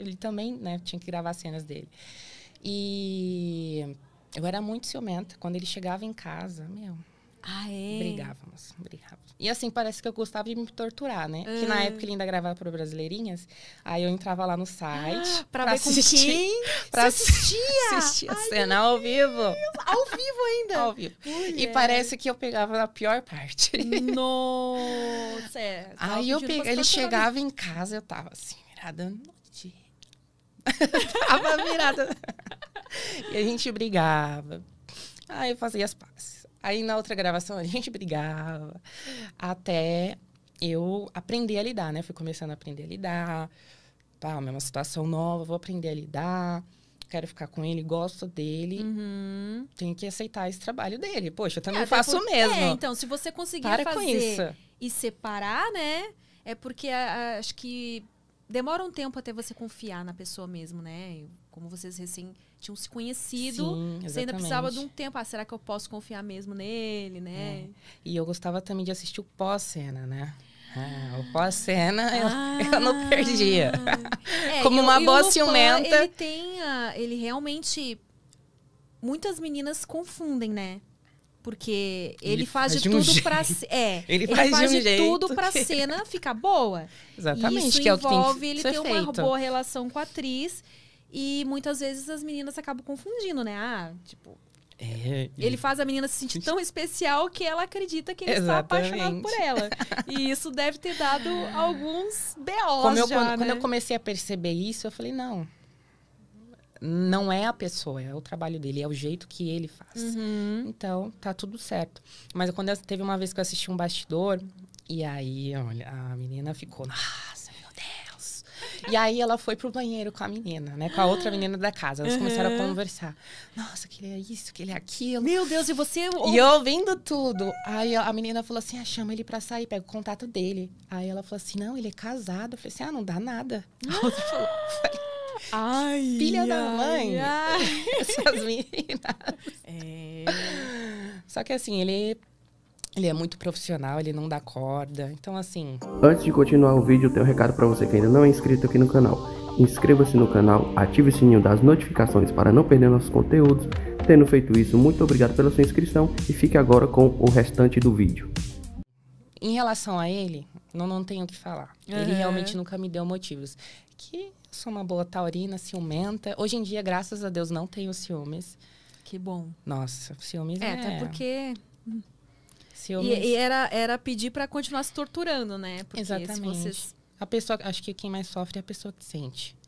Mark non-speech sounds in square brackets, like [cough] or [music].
ele também né, tinha que gravar cenas dele. E eu era muito ciumenta. Quando ele chegava em casa, meu. Ah, é? Brigávamos, brigávamos. E assim, parece que eu gostava de me torturar, né? Que na ah. época ele ainda gravava para Brasileirinhas. Aí eu entrava lá no site. Ah, [gasps] pra, pra ver assistir, com quem? [laughs] Pra assistir, assistir a cena ao vivo. Ao vivo ainda? ao vivo. Mulher. E parece que eu pegava na pior parte. [laughs] Nossa, é. Aí eu peguei, ele chegava em casa, eu tava assim, mirada no dia [laughs] tava virada. E a gente brigava. Aí eu fazia as pazes. Aí na outra gravação a gente [laughs] brigava. Até eu aprender a lidar, né? Fui começando a aprender a lidar. Tá, é uma situação nova, vou aprender a lidar. Quero ficar com ele, gosto dele. Uhum. Tenho que aceitar esse trabalho dele. Poxa, eu também é, faço mesmo. É, então, se você conseguir Para fazer e separar, né? É porque a, a, acho que demora um tempo até você confiar na pessoa mesmo, né? Como vocês recém tinham se conhecido, Sim, você ainda precisava de um tempo. Ah, será que eu posso confiar mesmo nele, né? É. E eu gostava também de assistir o pós-cena, né? Ah, o pós-cena ah, eu, eu, não ah! perdia. É, Como uma boa ciumenta. Ele tem ele realmente muitas meninas confundem, né? Porque ele, ele faz, de, um tudo para é, ele, ele faz, faz de, um tudo que... para é, cena ficar boa. Exatamente, Isso que é o que envolve ele ter feito. uma boa relação com a atriz e muitas vezes as meninas acabam confundindo, né? Ah, tipo, é, ele faz a menina se sentir tão especial que ela acredita que ele Exatamente. está apaixonado por ela. E isso deve ter dado alguns B.O.s Como eu, já, quando, né? quando eu né? comecei a perceber isso, eu falei, não, não é a pessoa, é o trabalho dele, é o jeito que ele faz. Uhum. Então, tá tudo certo. Mas quando eu, teve uma vez que eu assisti um bastidor, e aí, olha, a menina ficou, nossa, meu Deus. E aí ela foi pro banheiro com a menina, né? Com a outra menina da casa. Elas uhum. começaram a uhum. conversar. Nossa, que ele é isso, que ele é aquilo. Meu Deus, e você? É e eu ouvindo tudo. Aí a menina falou assim: ah, chama ele pra sair, pega o contato dele. Aí ela falou assim: não, ele é casado. Eu falei assim: ah, não dá nada. A outra [laughs] falou, falei, Ai, filha ai, da mãe. Ai. [laughs] Essas meninas. É. Só que assim, ele ele é muito profissional, ele não dá corda. Então, assim. Antes de continuar o vídeo, tem um recado para você que ainda não é inscrito aqui no canal. Inscreva-se no canal, ative o sininho das notificações para não perder nossos conteúdos. Tendo feito isso, muito obrigado pela sua inscrição e fique agora com o restante do vídeo. Em relação a ele, não, não tenho o que falar. Uhum. Ele realmente nunca me deu motivos. Que sou uma boa taurina, ciumenta. Hoje em dia, graças a Deus, não tenho ciúmes. Que bom. Nossa, ciúmes é. É, até porque. Ciúmes... E, e era, era pedir para continuar se torturando, né? Porque Exatamente. Vocês... A pessoa, acho que quem mais sofre é a pessoa que sente.